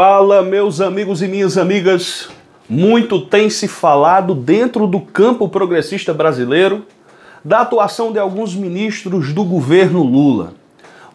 Fala, meus amigos e minhas amigas. Muito tem se falado dentro do campo progressista brasileiro da atuação de alguns ministros do governo Lula.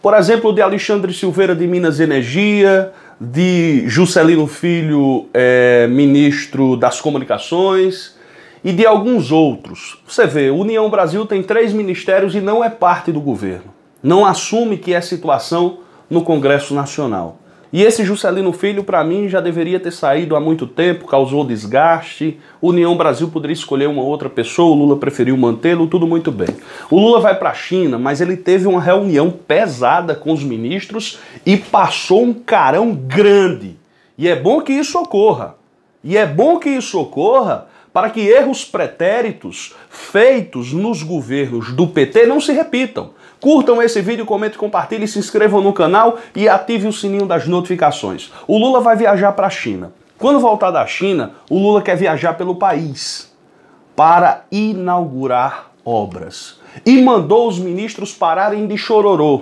Por exemplo, de Alexandre Silveira de Minas Energia, de Juscelino Filho, é, ministro das Comunicações, e de alguns outros. Você vê, União Brasil tem três ministérios e não é parte do governo. Não assume que é situação no Congresso Nacional. E esse Juscelino Filho, para mim, já deveria ter saído há muito tempo, causou desgaste. União Brasil poderia escolher uma outra pessoa, o Lula preferiu mantê-lo, tudo muito bem. O Lula vai para a China, mas ele teve uma reunião pesada com os ministros e passou um carão grande. E é bom que isso ocorra. E é bom que isso ocorra para que erros pretéritos feitos nos governos do PT não se repitam. Curtam esse vídeo, comentem, compartilhem, se inscrevam no canal e ativem o sininho das notificações. O Lula vai viajar para a China. Quando voltar da China, o Lula quer viajar pelo país para inaugurar obras. E mandou os ministros pararem de chororô.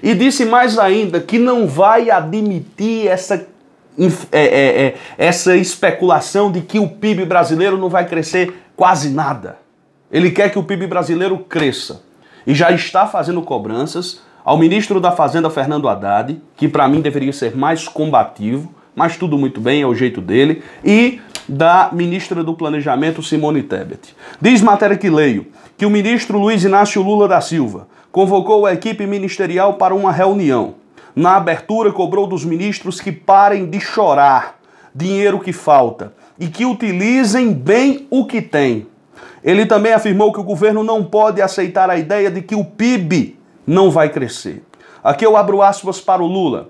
E disse mais ainda que não vai admitir essa é, é, é, essa especulação de que o PIB brasileiro não vai crescer quase nada. Ele quer que o PIB brasileiro cresça e já está fazendo cobranças ao ministro da Fazenda, Fernando Haddad, que para mim deveria ser mais combativo, mas tudo muito bem, é o jeito dele, e da ministra do Planejamento, Simone Tebet. Diz matéria que leio que o ministro Luiz Inácio Lula da Silva convocou a equipe ministerial para uma reunião. Na abertura, cobrou dos ministros que parem de chorar dinheiro que falta e que utilizem bem o que têm. Ele também afirmou que o governo não pode aceitar a ideia de que o PIB não vai crescer. Aqui eu abro aspas para o Lula.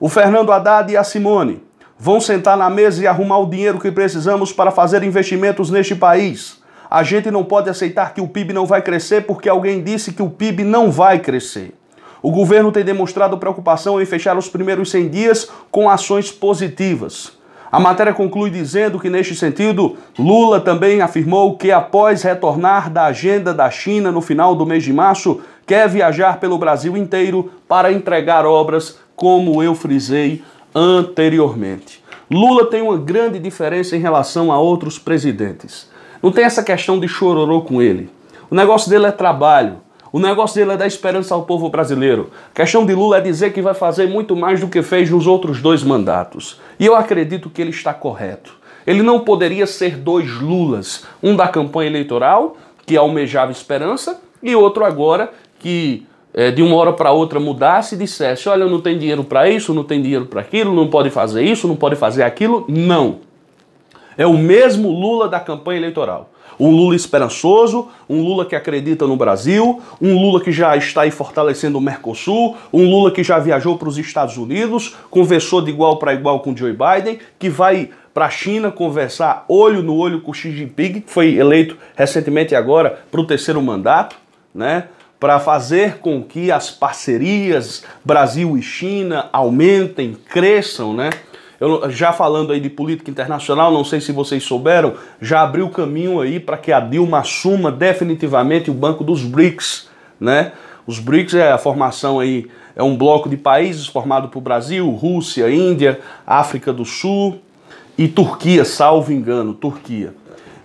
O Fernando Haddad e a Simone vão sentar na mesa e arrumar o dinheiro que precisamos para fazer investimentos neste país. A gente não pode aceitar que o PIB não vai crescer porque alguém disse que o PIB não vai crescer. O governo tem demonstrado preocupação em fechar os primeiros 100 dias com ações positivas. A matéria conclui dizendo que, neste sentido, Lula também afirmou que, após retornar da agenda da China no final do mês de março, quer viajar pelo Brasil inteiro para entregar obras, como eu frisei anteriormente. Lula tem uma grande diferença em relação a outros presidentes. Não tem essa questão de chororô com ele. O negócio dele é trabalho. O negócio dele é dar esperança ao povo brasileiro. A questão de Lula é dizer que vai fazer muito mais do que fez nos outros dois mandatos. E eu acredito que ele está correto. Ele não poderia ser dois Lulas, um da campanha eleitoral, que almejava esperança, e outro agora que é, de uma hora para outra mudasse e dissesse: olha, não tem dinheiro para isso, não tem dinheiro para aquilo, não pode fazer isso, não pode fazer aquilo. Não. É o mesmo Lula da campanha eleitoral. Um Lula esperançoso, um Lula que acredita no Brasil, um Lula que já está aí fortalecendo o Mercosul, um Lula que já viajou para os Estados Unidos, conversou de igual para igual com Joe Biden, que vai para a China conversar olho no olho com Xi Jinping, que foi eleito recentemente agora para o terceiro mandato, né? para fazer com que as parcerias Brasil e China aumentem, cresçam, né? Eu, já falando aí de política internacional, não sei se vocês souberam, já abriu caminho aí para que a Dilma assuma definitivamente o Banco dos BRICS, né? Os BRICS é a formação aí, é um bloco de países formado por Brasil, Rússia, Índia, África do Sul e Turquia, salvo engano, Turquia.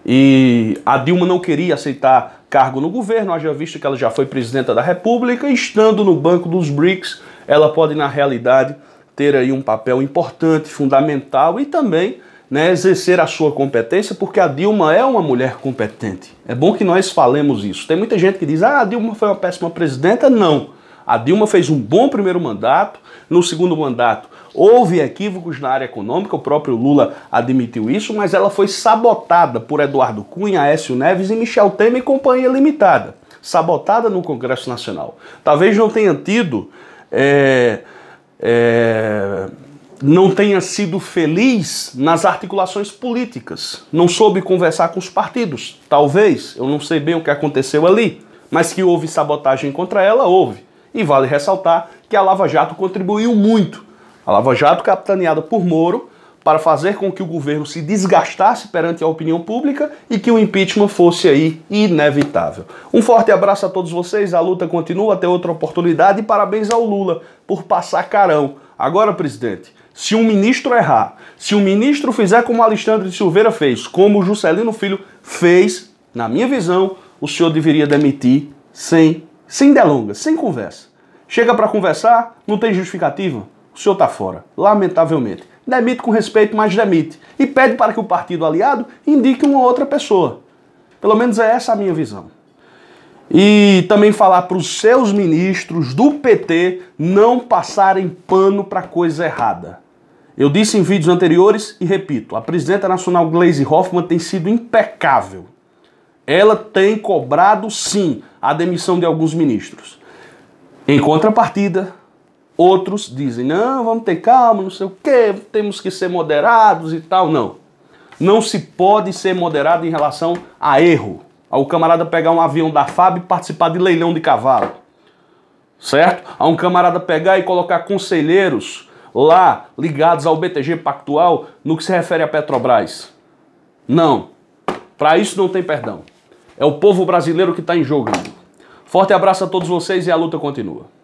E a Dilma não queria aceitar cargo no governo, haja visto que ela já foi presidenta da República, estando no banco dos BRICS, ela pode, na realidade, ter aí um papel importante, fundamental e também né, exercer a sua competência, porque a Dilma é uma mulher competente. É bom que nós falemos isso. Tem muita gente que diz: ah, a Dilma foi uma péssima presidenta. Não. A Dilma fez um bom primeiro mandato. No segundo mandato, houve equívocos na área econômica, o próprio Lula admitiu isso, mas ela foi sabotada por Eduardo Cunha, Aécio Neves e Michel Temer e Companhia Limitada. Sabotada no Congresso Nacional. Talvez não tenha tido. É é, não tenha sido feliz nas articulações políticas, não soube conversar com os partidos, talvez, eu não sei bem o que aconteceu ali, mas que houve sabotagem contra ela, houve. E vale ressaltar que a Lava Jato contribuiu muito. A Lava Jato, capitaneada por Moro, para fazer com que o governo se desgastasse perante a opinião pública e que o impeachment fosse aí inevitável. Um forte abraço a todos vocês, a luta continua, até outra oportunidade e parabéns ao Lula por passar carão. Agora, presidente, se um ministro errar, se um ministro fizer como Alexandre de Silveira fez, como o Juscelino Filho fez, na minha visão, o senhor deveria demitir sem, sem delongas, sem conversa. Chega para conversar, não tem justificativa, o senhor está fora, lamentavelmente demite com respeito, mas demite. E pede para que o partido aliado indique uma outra pessoa. Pelo menos é essa a minha visão. E também falar para os seus ministros do PT não passarem pano para coisa errada. Eu disse em vídeos anteriores e repito, a presidenta nacional Gleisi Hoffmann tem sido impecável. Ela tem cobrado sim a demissão de alguns ministros. Em contrapartida, Outros dizem, não, vamos ter calma, não sei o quê, temos que ser moderados e tal. Não. Não se pode ser moderado em relação a erro. Ao camarada pegar um avião da FAB e participar de leilão de cavalo. Certo? A um camarada pegar e colocar conselheiros lá ligados ao BTG Pactual no que se refere a Petrobras. Não. Para isso não tem perdão. É o povo brasileiro que está em jogo. Forte abraço a todos vocês e a luta continua.